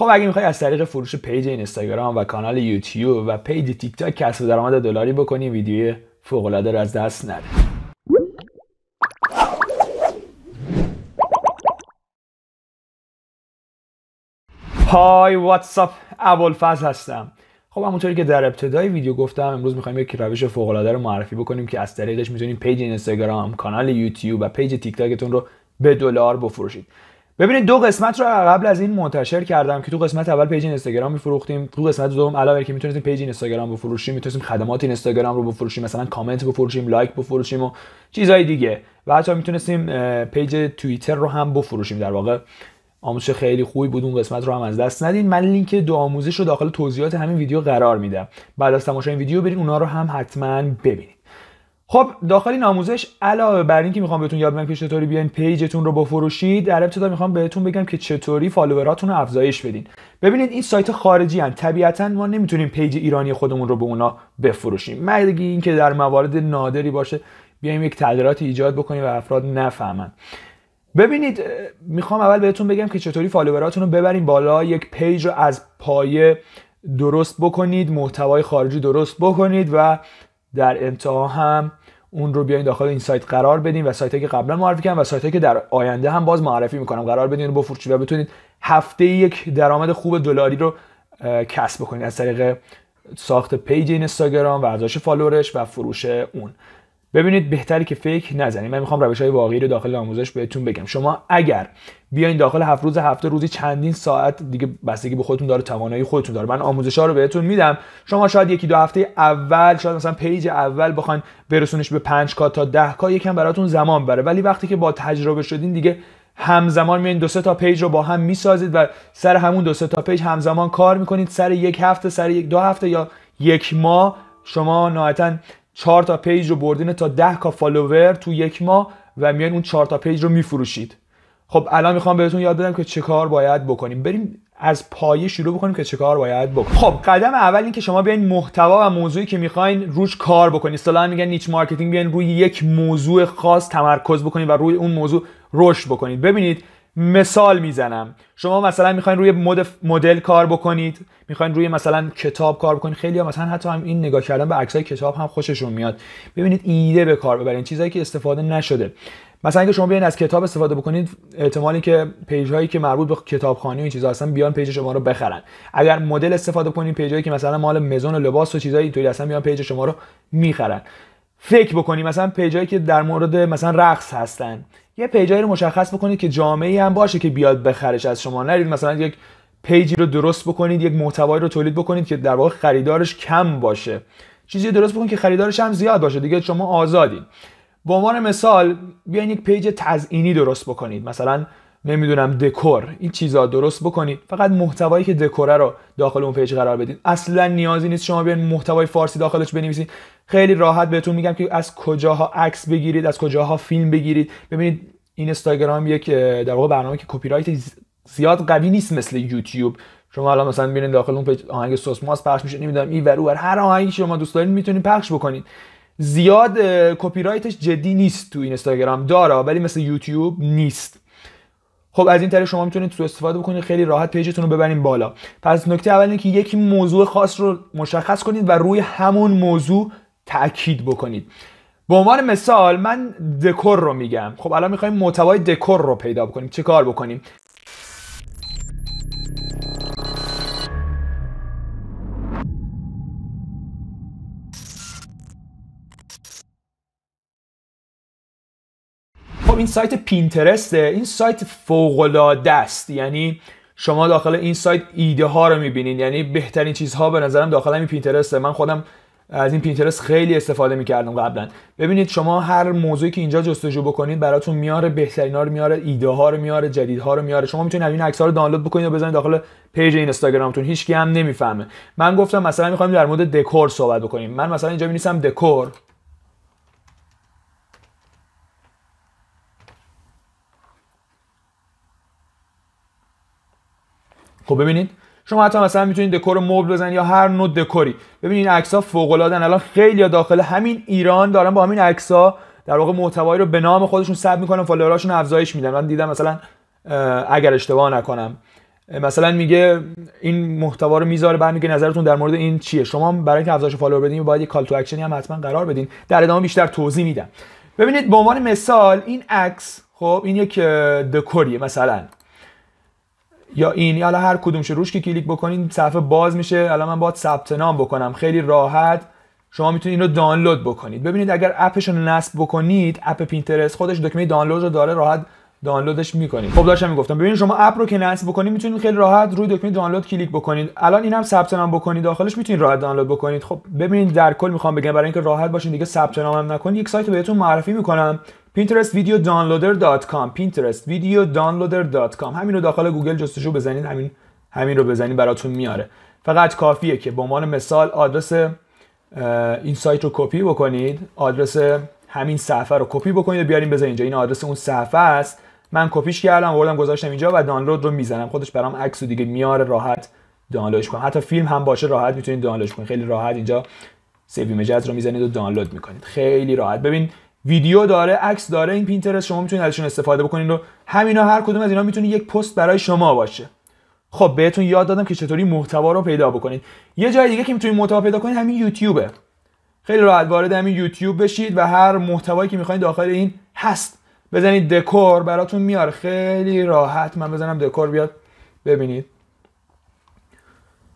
خب اگه میخوای از طریق فروش پیج اینستاگرام و کانال یوتیوب و پیج تیک تاک کسب درآمد دلاری بکنی ویدیو فوق العاده رو از دست نده های اول ابوالفضل هستم خب همونطوری که در ابتدای ویدیو گفتم امروز میخوایم یک روش فوق العاده رو معرفی بکنیم که از طریقش میتونید پیج اینستاگرام، کانال یوتیوب و پیج تیک تاکتون رو به دلار بفروشید. ببینید دو قسمت رو قبل از این منتشر کردم که تو قسمت اول پیج اینستاگرام میفروختیم تو قسمت دوم علاوه که میتونستیم پیج اینستاگرام بفروشیم میتونستیم خدمات اینستاگرام رو بفروشیم مثلا کامنت بفروشیم لایک بفروشیم و چیزهای دیگه و حتی میتونستیم پیج توییتر رو هم بفروشیم در واقع آموزش خیلی خوبی بود اون قسمت رو هم از دست ندین من لینک دو آموزش رو داخل توضیحات همین ویدیو قرار میدم بعد از تماشای این ویدیو برین اونا رو هم حتما ببینید خب داخل این آموزش علاوه بر اینکه میخوام بهتون یاد بدم که چطوری بیاین پیجتون رو بفروشید در ابتدا میخوام بهتون بگم که چطوری فالووراتون رو افزایش بدین ببینید این سایت خارجی هم طبیعتا ما نمیتونیم پیج ایرانی خودمون رو به اونا بفروشیم مگه اینکه در موارد نادری باشه بیایم یک تغییرات ایجاد بکنیم و افراد نفهمن ببینید میخوام اول بهتون بگم که چطوری فالووراتون رو ببرین بالا یک پیج رو از پایه درست بکنید محتوای خارجی درست بکنید و در انتها هم اون رو بیاین داخل این سایت قرار بدین و سایت که قبلا معرفی کردم و سایت که در آینده هم باز معرفی میکنم قرار بدین بفرچید و بتونید هفته یک درآمد خوب دلاری رو کسب بکنید از طریق ساخت پیج این اینستاگرام و ارزش فالوورش و فروش اون ببینید بهتری که فکر نزنید من میخوام روش های واقعی رو داخل آموزش بهتون بگم شما اگر بیاین داخل هفت روز هفته روزی چندین ساعت دیگه بستگی به خودتون داره توانایی خودتون داره من آموزش ها رو بهتون میدم شما شاید یکی دو هفته اول شاید مثلا پیج اول بخواین برسونش به 5 کا تا 10 کا یکم براتون زمان بره ولی وقتی که با تجربه شدین دیگه همزمان میان دو سه تا پیج رو با هم میسازید و سر همون دو سه تا پیج همزمان کار میکنید سر یک هفته سر یک دو هفته یا یک ماه شما نهایتاً چهار تا پیج رو بردین تا 10 کا فالوور تو یک ماه و میان اون چهار تا پیج رو میفروشید خب الان میخوام بهتون یاد بدم که چه کار باید بکنیم بریم از پایه شروع بکنیم که چه کار باید بکنیم خب قدم اول این که شما بیاین محتوا و موضوعی که میخواین روش کار بکنید اصطلاحا میگن نیچ مارکتینگ بیاین روی یک موضوع خاص تمرکز بکنید و روی اون موضوع رشد بکنید ببینید مثال میزنم شما مثلا میخواین روی مدل کار بکنید میخواین روی مثلا کتاب کار بکنید خیلی ها مثلا حتی هم این نگاه کردن به عکسای کتاب هم خوششون میاد ببینید ایده به کار ببرین چیزایی که استفاده نشده مثلا اگه شما بیاین از کتاب استفاده بکنید احتمالی که پیج هایی که مربوط به کتابخانی و این چیزا هستن بیان پیج شما رو بخرن اگر مدل استفاده کنید پیج هایی که مثلا مال مزون و لباس و چیزایی اینطوری هستن بیان پیج شما رو میخرن فکر بکنی مثلا پیجایی که در مورد مثلا رقص هستن یه پیجایی رو مشخص بکنید که جامعه هم باشه که بیاد بخرش از شما نرید مثلا یک پیجی رو درست بکنید یک محتوایی رو تولید بکنید که در واقع خریدارش کم باشه چیزی درست بکنید که خریدارش هم زیاد باشه دیگه شما آزادی به عنوان مثال بیاین یک پیج تزئینی درست بکنید مثلا نمیدونم دکور این چیزا درست بکنید فقط محتوایی که دکوره رو داخل اون پیج قرار بدید اصلا نیازی نیست شما بیاین محتوای فارسی داخلش بنویسید خیلی راحت بهتون میگم که از کجاها عکس بگیرید از کجاها فیلم بگیرید ببینید این استاگرام یک در واقع برنامه که کپی رایت زیاد قوی نیست مثل یوتیوب شما الان مثلا میرین داخل اون پیج آهنگ سوسماس پخش میشه نمیدونم این ور هر آهنگی شما دوست دارید میتونید پخش بکنید زیاد کپی رایتش جدی نیست تو این استاگرام داره ولی مثل یوتیوب نیست خب از این طریق شما میتونید تو استفاده بکنید خیلی راحت پیجتون رو ببرین بالا پس نکته اول که یکی موضوع خاص رو مشخص کنید و روی همون موضوع تاکید بکنید به عنوان مثال من دکور رو میگم خب الان میخوایم محتوای دکور رو پیدا بکنیم چه کار بکنیم خب این سایت پینترسته این سایت فوقالعاده است یعنی شما داخل این سایت ایده ها رو میبینید. یعنی بهترین چیزها به نظرم داخل این پینترسته من خودم از این پینترست خیلی استفاده میکردم قبلا ببینید شما هر موضوعی که اینجا جستجو بکنید براتون میاره بهترین رو میاره ایده ها رو میاره جدید ها رو میاره شما میتونید این عکس ها رو دانلود بکنید و بزنید داخل پیج اینستاگرامتون هیچ هم نمیفهمه من گفتم مثلا میخوایم در مورد دکور صحبت بکنیم من مثلا اینجا مینیسم دکور خب ببینید شما حتی مثلا میتونید دکور مبل بزنید یا هر نوع دکوری ببینید این عکس ها فوق الان خیلی داخل همین ایران دارن با همین عکس ها در واقع محتوایی رو به نام خودشون سب میکنن فالووراشون افزایش میدن من دیدم مثلا اگر اشتباه نکنم مثلا میگه این محتوا رو میذاره بعد میگه نظرتون در مورد این چیه شما برای اینکه افزایش فالوور بدین باید یه کال تو اکشنی هم حتما قرار بدین در ادامه بیشتر توضیح میدم ببینید به عنوان مثال این عکس خب این یک دکوریه مثلا یا این یا هر کدومش روش که کلیک بکنید صفحه باز میشه الان من باید ثبت نام بکنم خیلی راحت شما میتونید اینو دانلود بکنید ببینید اگر اپش رو نصب بکنید اپ پینترست خودش دکمه دانلود رو داره راحت دانلودش میکنید خب داشتم میگفتم ببینید شما اپ رو که نصب بکنید میتونید خیلی راحت روی دکمه دانلود کلیک بکنید الان اینم ثبت نام بکنید داخلش میتونید راحت دانلود بکنید خب ببینید در کل میخوام بگم برای اینکه راحت باشین دیگه ثبت نام هم نکنید یک سایت بهتون معرفی میکنم pinterestvideodownloader.com pinterestvideodownloader.com همین رو داخل گوگل جستجو بزنید همین همین رو بزنید براتون میاره فقط کافیه که به عنوان مثال آدرس این سایت رو کپی بکنید آدرس همین صفحه رو کپی بکنید و بیاریم بزنید اینجا این آدرس اون صفحه است من کپیش کردم آوردم گذاشتم اینجا و دانلود رو میزنم خودش برام عکس و دیگه میاره راحت دانلودش کنم حتی فیلم هم باشه راحت میتونید دانلودش کنید خیلی راحت اینجا سیو ایمیج رو میزنید و دانلود میکنید خیلی راحت ببین ویدیو داره عکس داره این پینترست شما میتونید ازشون استفاده بکنین رو همینا هر کدوم از اینا میتونه یک پست برای شما باشه خب بهتون یاد دادم که چطوری محتوا رو پیدا بکنید یه جای دیگه که میتونید محتوا پیدا کنید همین یوتیوبه خیلی راحت وارد همین یوتیوب بشید و هر محتوایی که میخواین داخل این هست بزنید دکور براتون میاره خیلی راحت من بزنم دکور بیاد ببینید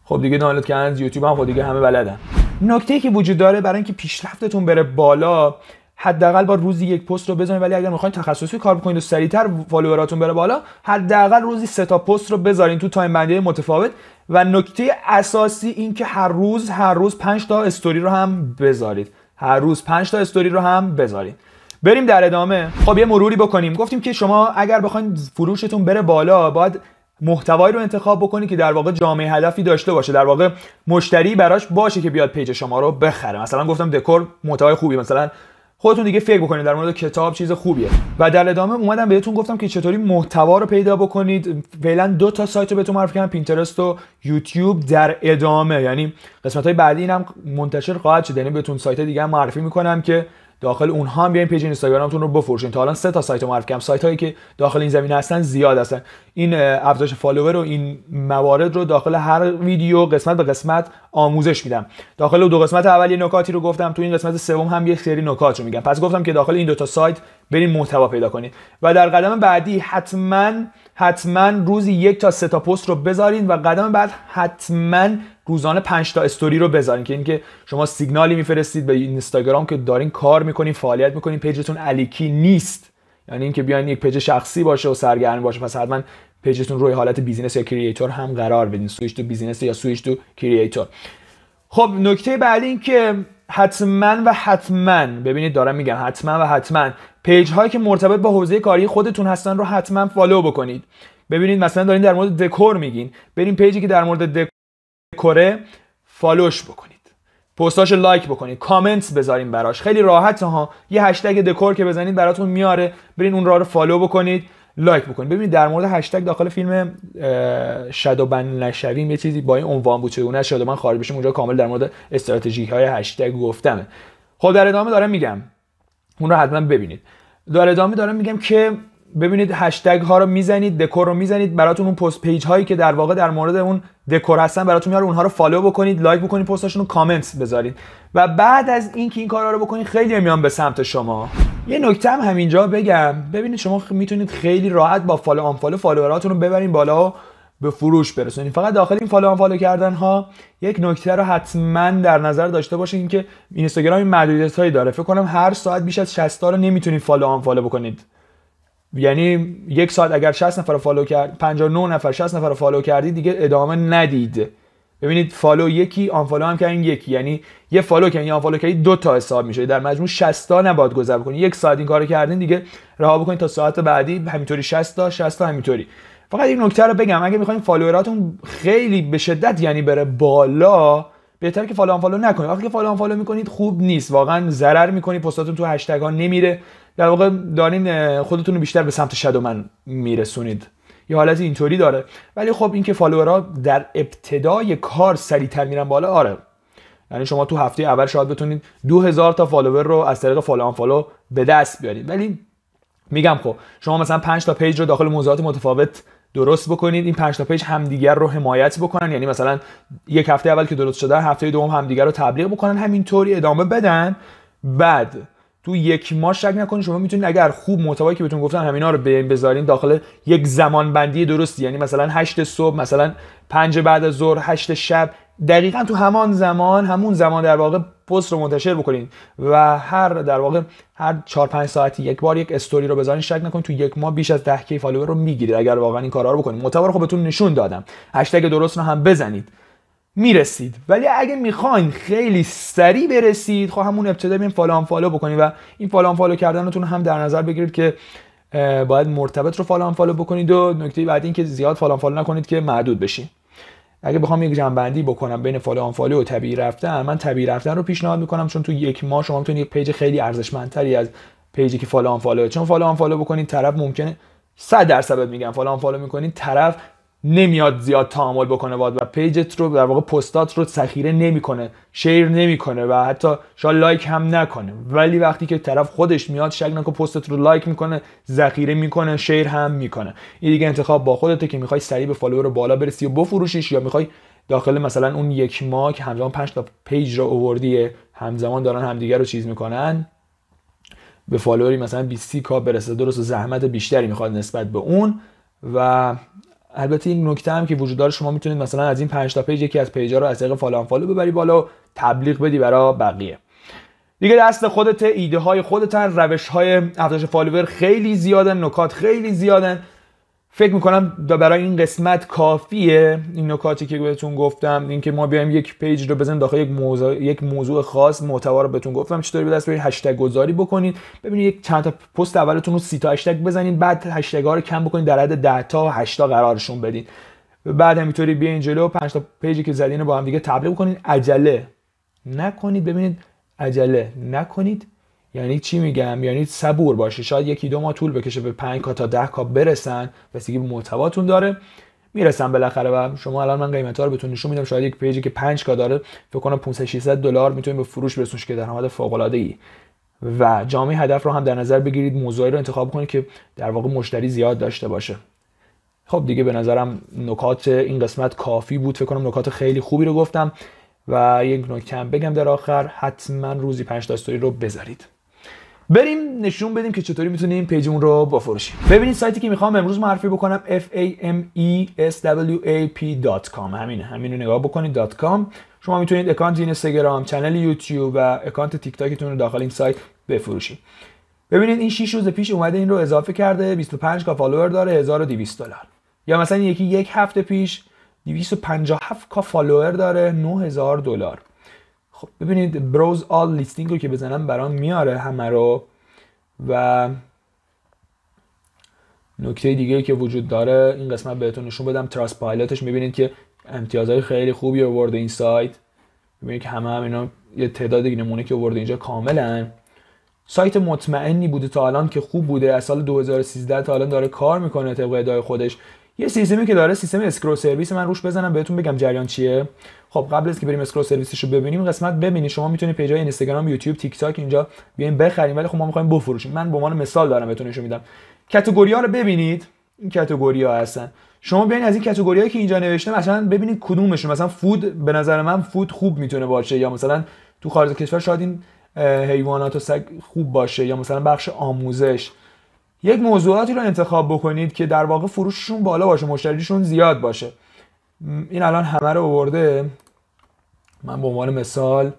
خب دیگه دانلود کردن یوتیوب هم خب دیگه همه بلدن نکته که وجود داره برای اینکه پیشرفتتون بره بالا حداقل با روزی یک پست رو بزنید ولی اگر میخواین تخصصی کار بکنید و سریعتر فالووراتون بره بالا حداقل روزی سه تا پست رو بذارین تو تایم بندی متفاوت و نکته اساسی این که هر روز هر روز 5 تا استوری رو هم بذارید هر روز 5 تا استوری رو هم بذارید بریم در ادامه خب یه مروری بکنیم گفتیم که شما اگر بخواید فروشتون بره بالا باید محتوایی رو انتخاب بکنید که در واقع جامعه هدفی داشته باشه در واقع مشتری براش باشه که بیاد پیج شما رو بخره مثلا گفتم دکور محتوای خوبی مثلا خودتون دیگه فکر بکنید در مورد کتاب چیز خوبیه و در ادامه اومدم بهتون گفتم که چطوری محتوا رو پیدا بکنید فعلا دو تا سایت رو بهتون معرفی کردم پینترست و یوتیوب در ادامه یعنی قسمت های بعدی اینم منتشر خواهد شد یعنی بهتون سایت دیگه معرفی میکنم که داخل اونها هم بیاین پیج اینستاگرامتون رو بفروشین تا الان سه تا سایت معرفی کردم سایت هایی که داخل این زمینه هستن زیاد هستن این افزایش فالوور و این موارد رو داخل هر ویدیو قسمت به قسمت آموزش میدم داخل دو قسمت اول یه نکاتی رو گفتم تو این قسمت سوم هم یه سری نکات رو میگم پس گفتم که داخل این دو تا سایت برین محتوا پیدا کنید و در قدم بعدی حتما حتما روزی یک تا سه تا پست رو بذارین و قدم بعد حتما روزانه 5 تا استوری رو بذارین که اینکه شما سیگنالی میفرستید به اینستاگرام که دارین کار میکنین فعالیت میکنین پیجتون الیکی نیست یعنی اینکه بیان یک پیج شخصی باشه و سرگرمی باشه پس حتما پیجتون روی حالت بیزینس یا کریئتور هم قرار بدین سویچ تو بیزینس یا سویچ تو کریئتور خب نکته بعدی این که حتما و حتما ببینید دارم میگم حتما و حتما پیج هایی که مرتبط با حوزه کاری خودتون هستن رو حتما فالو بکنید ببینید مثلا دارین در مورد دکور میگین برین پیجی که در مورد دکور کره فالوش بکنید پستاش لایک بکنید کامنت بذاریم براش خیلی راحت ها یه هشتگ دکور که بزنید براتون میاره برین اون را رو فالو بکنید لایک بکنید ببینید در مورد هشتگ داخل فیلم شادو بن نشویم یه چیزی با این عنوان بود چگونه از شادو خارج بشیم اونجا کامل در مورد استراتژی های هشتگ گفتم. خب در ادامه دارم میگم اون رو حتما ببینید در ادامه دارم میگم که ببینید هشتگ ها رو میزنید دکور رو میزنید براتون اون پست پیج هایی که در واقع در مورد اون دکور هستن براتون میاره اونها رو فالو بکنید لایک بکنید پستاشون رو کامنت بذارید و بعد از اینکه این کارا رو بکنید خیلی میان به سمت شما یه نکته هم همینجا بگم ببینید شما میتونید خیلی راحت با فالو آن فالو فالووراتون رو ببرین بالا به فروش برسونید فقط داخل این فالو آن فالو کردن ها یک نکته رو حتما در نظر داشته باشین اینکه اینستاگرام این محدودیت هایی داره فکر کنم هر ساعت بیش از 60 تا رو نمیتونید فالو آن فالو بکنید یعنی یک ساعت اگر 60 نفر فالو کرد 59 نفر 60 نفر فالو کردی دیگه ادامه ندید ببینید فالو یکی آن فالو هم کردن یکی یعنی یه فالو کردین یا آن فالو دو تا حساب میشه در مجموع 60 تا نباید گذر بکنید یک ساعت این کارو کردین دیگه رها بکنید تا ساعت بعدی همینطوری 60 تا 60 تا همینطوری فقط این نکته رو بگم اگه میخواین فالووراتون خیلی به شدت یعنی بره بالا بهتره که فالو آن فالو نکنید وقتی که فالو آن فالو میکنید خوب نیست واقعا ضرر میکنید پستاتون تو هشتگان ها نمیره در واقع دارین خودتون رو بیشتر به سمت من میرسونید یه حالت اینطوری داره ولی خب اینکه فالوورها در ابتدای کار سریعتر میرن بالا آره یعنی شما تو هفته اول شاید بتونید 2000 تا فالوور رو از طریق فالو فالو به دست بیارید ولی میگم خب شما مثلا 5 تا پیج رو داخل موضوعات متفاوت درست بکنید این 5 تا پیج همدیگر رو حمایت بکنن یعنی مثلا یک هفته اول که درست شده هفته دوم همدیگر رو تبلیغ بکنن همینطوری ادامه بدن بعد تو یک ماه شک نکنید شما میتونید اگر خوب محتوایی که بهتون گفتم همینا رو بذارین داخل یک زمان بندی درستی یعنی مثلا 8 صبح مثلا 5 بعد از ظهر 8 شب دقیقا تو همان زمان همون زمان در واقع پست رو منتشر بکنین و هر در واقع هر 4 5 ساعتی یک بار یک استوری رو بذارین شک نکنید تو یک ماه بیش از 10 کی فالوور رو میگیرید اگر واقعا این کارا رو بکنید محتوا رو خب بهتون نشون دادم هشتگ درست رو هم بزنید میرسید ولی اگه میخواین خیلی سریع برسید خب همون ابتدا بیم فالان فالو بکنید و این فالان فالو کردنتون هم در نظر بگیرید که باید مرتبط رو فالان فالو بکنید و نکته بعد اینکه زیاد فالان فالو نکنید که معدود بشین اگه بخوام یک جنبندی بکنم بین فالان فالو و طبیعی رفتن من طبیعی رفتن رو پیشنهاد میکنم چون تو یک ماه شما میتونید یک پیج خیلی ارزشمندتری از پیجی که فالان فالو چون فالان فالو بکنید طرف ممکنه 100 درصد میگم فالان فالو میکنید طرف نمیاد زیاد تعامل بکنه باد و پیجت رو در واقع پستات رو ذخیره نمیکنه شیر نمیکنه و حتی شاید لایک هم نکنه ولی وقتی که طرف خودش میاد شک نکن پستت رو لایک میکنه ذخیره میکنه شیر هم میکنه این دیگه انتخاب با خودته که میخوای سریع به فالوور رو بالا برسی و بفروشیش یا میخوای داخل مثلا اون یک ماه که همزمان 5 تا پیج رو اووردی همزمان دارن همدیگه رو چیز میکنن به فالووری مثلا 20 کا برسه درست و زحمت بیشتری میخواد نسبت به اون و البته این نکته هم که وجود داره شما میتونید مثلا از این 5 تا پیج یکی از پیجا رو از طریق فالان فالو ببری بالا و تبلیغ بدی برای بقیه دیگه دست خودت ایده های خودتن روش های افزایش فالوور خیلی زیادن نکات خیلی زیادن فکر میکنم برای این قسمت کافیه این نکاتی که بهتون گفتم اینکه ما بیایم یک پیج رو بزنیم داخل یک موضوع یک موضوع خاص محتوا رو بهتون گفتم چطوری به دست بیارید هشتگ گذاری بکنید ببینید یک چند تا پست اولتون رو سی تا هشتگ بزنید بعد هشتگ ها رو کم بکنید در حد 10 تا 8 تا قرارشون بدید بعد همینطوری بیاین جلو 5 تا پیجی که زدین رو با هم دیگه تبلیغ کنید عجله نکنید ببینید عجله نکنید یعنی چی میگم یعنی صبور باشه شاید یکی دو ماه طول بکشه به 5 کا تا 10 کا برسن بستگی به محتواتون داره میرسن بالاخره و شما الان من قیمت رو بهتون نشون میدم شاید یک پیجی که 5 کا داره فکر کنم 500 600 دلار میتونید به فروش برسونش که درآمد فوق العاده ای و جامعه هدف رو هم در نظر بگیرید موضوعی رو انتخاب کنید که در واقع مشتری زیاد داشته باشه خب دیگه به نظرم نکات این قسمت کافی بود فکر کنم نکات خیلی خوبی رو گفتم و یک نکته بگم در آخر حتما روزی 5 تا استوری رو بذارید بریم نشون بدیم که چطوری میتونیم پیجمون رو بفروشیم ببینید سایتی که میخوام امروز معرفی بکنم fameSWAP.com همینه همین رو نگاه بکنید .com شما میتونید اکانت اینستاگرام کانال یوتیوب و اکانت تیک تاکتون رو داخل این سایت بفروشید ببینید این 6 روز پیش اومده این رو اضافه کرده 25 کا فالوور داره 1200 دلار یا مثلا یکی یک هفته پیش 257 کا فالوور داره 9000 دلار خب ببینید بروز آل لیستینگ رو که بزنم برام میاره همه رو و نکته دیگه که وجود داره این قسمت بهتون نشون بدم تراس پایلتش میبینید که امتیازهای خیلی خوبی آورده این سایت میبینید که همه اینا یه تعداد نمونه که آورده اینجا کاملا سایت مطمئنی بوده تا الان که خوب بوده از سال 2013 تا الان داره کار میکنه طبق ادای خودش یه سیستمی که داره سیستم اسکرو سرویس من روش بزنم بهتون بگم جریان چیه خب قبل از که بریم اسکرو سرویسش رو ببینیم قسمت ببینید شما میتونید پیجای اینستاگرام یوتیوب تیک تاک اینجا بیاین بخریم ولی خب ما میخوایم بفروشیم من به عنوان مثال دارم بهتون نشون میدم کاتگوری ها رو ببینید این کاتگوری ها هستن شما بیاین از این کاتگوریایی که اینجا نوشته مثلا ببینید کدومشون مثلا فود به نظر من فود خوب میتونه باشه یا مثلا تو خارج کشور شاید حیوانات و سگ خوب باشه یا مثلا بخش آموزش یک موضوعاتی رو انتخاب بکنید که در واقع فروششون بالا باشه مشتریشون زیاد باشه این الان همه رو آورده من به عنوان مثال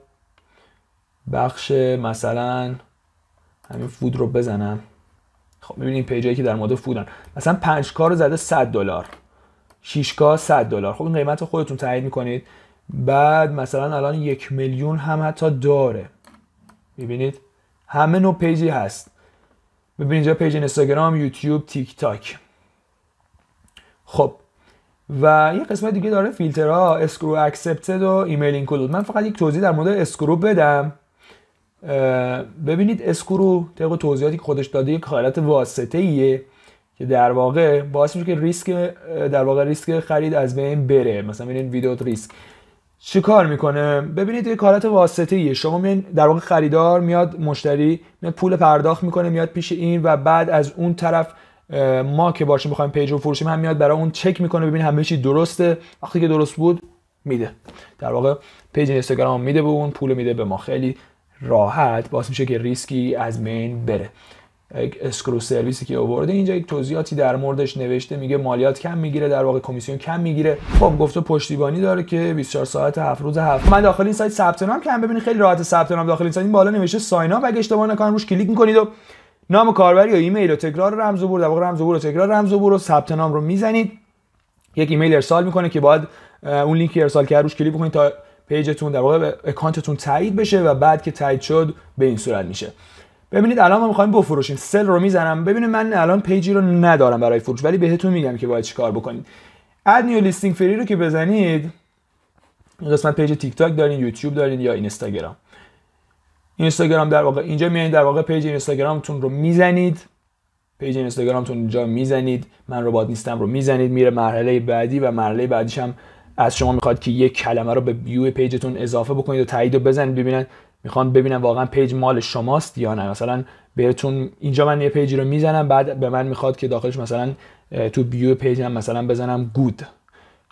بخش مثلا همین فود رو بزنم خب ببینید پیجایی که در مورد فودن مثلا 5 کار رو زده 100 دلار 6 کار 100 دلار خب این قیمت رو خودتون تعیین میکنید بعد مثلا الان یک میلیون هم حتی داره میبینید همه نو پیجی هست ببینید اینجا پیج اینستاگرام یوتیوب تیک تاک خب و یه قسمت دیگه داره فیلترها اسکرو اکسپتد و ایمیل اینکلود من فقط یک توضیح در مورد اسکرو بدم ببینید اسکرو طبق توضیحاتی که خودش داده یک حالت واسطه ایه که در واقع باعث میشه که ریسک در واقع ریسک خرید از بین بره مثلا ببینید ویدیو ریسک چی کار میکنه ببینید یک کارات واسطه شما میان در واقع خریدار میاد مشتری میاد پول پرداخت میکنه میاد پیش این و بعد از اون طرف ما که باشیم میخوایم پیج رو فروشیم هم میاد برای اون چک میکنه ببین همه چی درسته وقتی که درست بود میده در واقع پیج اینستاگرام میده به اون پول میده به ما خیلی راحت باعث میشه که ریسکی از بین بره یک اسکرو سرویسی که آورده اینجا یک توضیحاتی در موردش نوشته میگه مالیات کم میگیره در واقع کمیسیون کم میگیره خب گفته پشتیبانی داره که 24 ساعت 7 روز هفت من داخل این سایت ثبت نام کردم ببینید خیلی راحت ثبت نام داخل این سایت بالا نوشته ساین اپ اگه اشتباه نکنم روش کلیک میکنید و نام کاربری یا ایمیل و تکرار رمز عبور در واقع رمز عبور و تکرار رمز عبور و ثبت نام رو میزنید یک ایمیل ارسال میکنه که باید اون لینکی ارسال کرد روش کلیک بکنید تا پیجتون در واقع اکانتتون تایید بشه و بعد که تایید شد به این صورت میشه ببینید الان ما میخوایم بفروشیم سل رو میزنم ببینید من الان پیجی رو ندارم برای فروش ولی بهتون میگم که باید چیکار بکنید اد نیو لیستینگ فری رو که بزنید قسمت پیج تیک تاک دارین یوتیوب دارین یا اینستاگرام اینستاگرام در واقع اینجا میایین در واقع پیج اینستاگرامتون رو میزنید پیج اینستاگرامتون اینجا میزنید من ربات نیستم رو میزنید میره مرحله بعدی و مرحله بعدیش هم از شما میخواد که یک کلمه رو به ویو پیجتون اضافه بکنید و تایید رو بزنید ببینن میخوان ببینم واقعا پیج مال شماست یا نه مثلا بهتون اینجا من یه پیجی رو میزنم بعد به من میخواد که داخلش مثلا تو بیو پیجم مثلا بزنم گود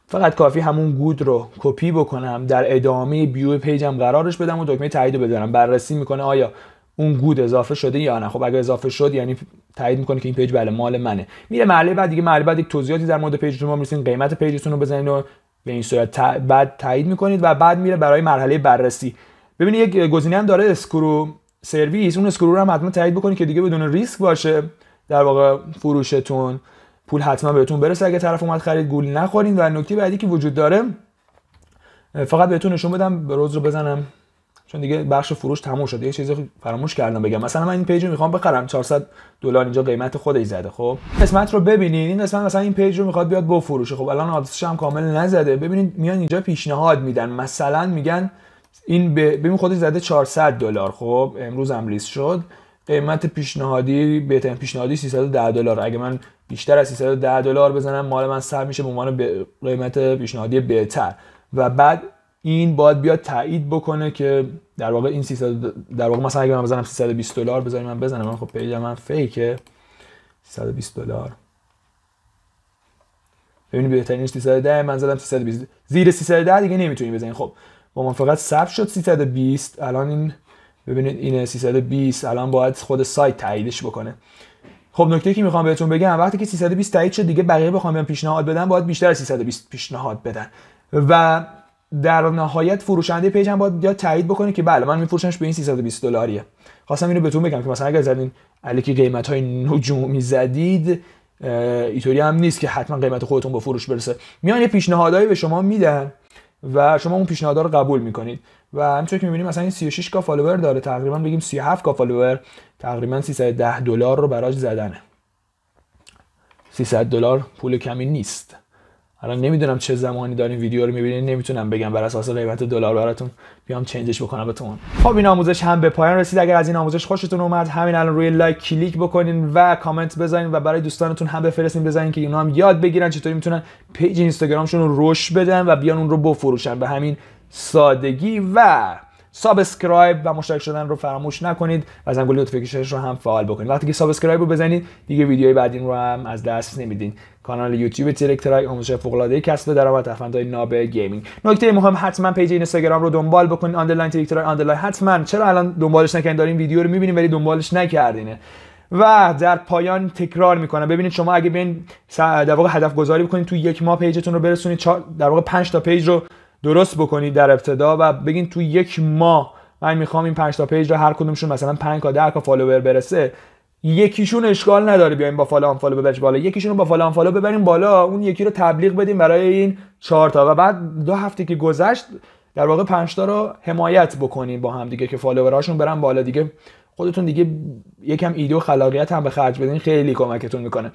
فقط کافی همون گود رو کپی بکنم در ادامه بیو پیجم قرارش بدم و دکمه تایید رو بررسی میکنه آیا اون گود اضافه شده یا نه خب اگه اضافه شد یعنی تایید میکنه که این پیج بله مال منه میره مرحله بعد دیگه مرحله بعد یک توضیحاتی در مورد پیجتون ما میرسین قیمت پیجتون رو بزنین و به این صورت بعد تایید میکنید و بعد میره برای مرحله بررسی ببینید یک گزینه هم داره اسکرو سرویس اون اسکرو رو هم حتما تایید بکنید که دیگه بدون ریسک باشه در واقع فروشتون پول حتما بهتون برسه اگه طرف اومد خرید گول نخورین و نکته بعدی که وجود داره فقط بهتون نشون بدم روز رو بزنم چون دیگه بخش فروش تموم شده یه چیزی فراموش کردم بگم مثلا من این پیج رو میخوام بخرم 400 دلار اینجا قیمت خودش زده خب قسمت رو ببینید این قسمت مثلا این پیج رو میخواد بیاد بفروشه خب الان آدرسش هم کامل نزده ببینید میان اینجا پیشنهاد میدن مثلا میگن این ببین خودش زده 400 دلار خب امروز هم لیست شد قیمت پیشنهادی بهترین پیشنهادی 310 دلار اگه من بیشتر از 310 دلار بزنم مال من سر میشه به عنوان ب... قیمت پیشنهادی بهتر و بعد این باید بیاد تایید بکنه که در واقع این 300 در واقع مثلا اگه من بزنم 320 دلار بزنم من بزنم من خب پیج من فیکه 320 دلار ببینید بهترین 310 من زدم 320 زیر 310 دیگه نمیتونی بزنی خب فقط ثبت شد 320 الان این ببینید اینه 320 الان باید خود سایت تاییدش بکنه خب نکته که میخوام بهتون بگم وقتی که 320 تایید شد دیگه بقیه بخوام بیان پیشنهاد بدن باید بیشتر 320 پیشنهاد بدن و در نهایت فروشنده پیج هم باید یا تایید بکنه که بله من میفروشمش به این 320 دلاریه خواستم اینو بهتون بگم که مثلا اگر زدین الکی قیمت های نجومی زدید ایتوری هم نیست که حتما قیمت خودتون به فروش برسه میان یه پیشنهادایی به شما میدن و شما اون پیشنهاد رو قبول میکنید و همینطور که میبینیم مثلا این 36 کا فالوور داره تقریبا بگیم 37 کا فالوور تقریبا 310 دلار رو براش زدنه 300 دلار پول کمی نیست الان نمیدونم چه زمانی دارین ویدیو رو میبینین نمیتونم بگم بر اساس قیمت دلار براتون بیام چنجش بکنم به خب این آموزش هم به پایان رسید اگر از این آموزش خوشتون اومد همین الان روی لایک کلیک بکنین و کامنت بذارین و برای دوستانتون هم بفرستین بزنین که اینا هم یاد بگیرن چطوری میتونن پیج اینستاگرامشون رو رشد بدن و بیان اون رو بفروشن به همین سادگی و سابسکرایب و مشترک شدن رو فراموش نکنید و زنگوله نوتیفیکیشنش رو هم فعال بکنید وقتی که سابسکرایب رو بزنید دیگه ویدیوهای بعدی رو هم از دست نمیدین کانال یوتیوب تریکترای آموزش فوق العاده کسب درآمد افندای ناب گیمینگ نکته مهم حتما پیج اینستاگرام رو دنبال بکنید آندرلاین تریکترای آندرلاین حتما چرا الان دنبالش نکنید دارین ویدیو رو میبینیم ولی دنبالش نکردینه و در پایان تکرار میکنم ببینید شما اگه بین در واقع هدف گذاری بکنید تو یک ماه پیجتون رو برسونید در واقع 5 تا پیج رو درست بکنید در ابتدا و بگین تو یک ماه من میخوام این 5 تا پیج رو هر کدومشون مثلا 5 تا 10 تا فالوور برسه یکیشون اشکال نداره بیایم با فالو فالو ببرش بالا یکیشون رو با فالو فالو ببریم بالا اون یکی رو تبلیغ بدیم برای این چهار تا و بعد دو هفته که گذشت در واقع پنج تا رو حمایت بکنیم با هم دیگه که فالوورهاشون برن بالا دیگه خودتون دیگه یکم ایده و خلاقیت هم به خرج بدین خیلی کمکتون میکنه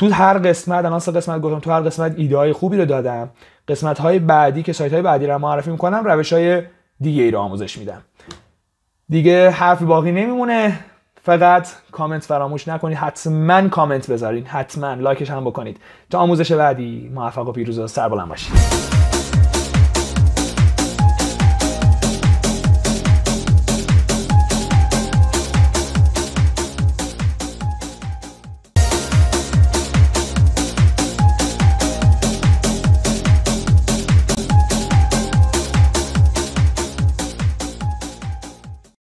تو هر قسمت الان سه قسمت گفتم تو هر قسمت ایده های خوبی رو دادم قسمت های بعدی که سایت های بعدی رو معرفی میکنم روش های دیگه ای رو آموزش میدم دیگه حرفی باقی نمیمونه فقط کامنت فراموش نکنید حتما کامنت بذارین حتما لایکش هم بکنید تا آموزش بعدی موفق و پیروز و سربلند باشید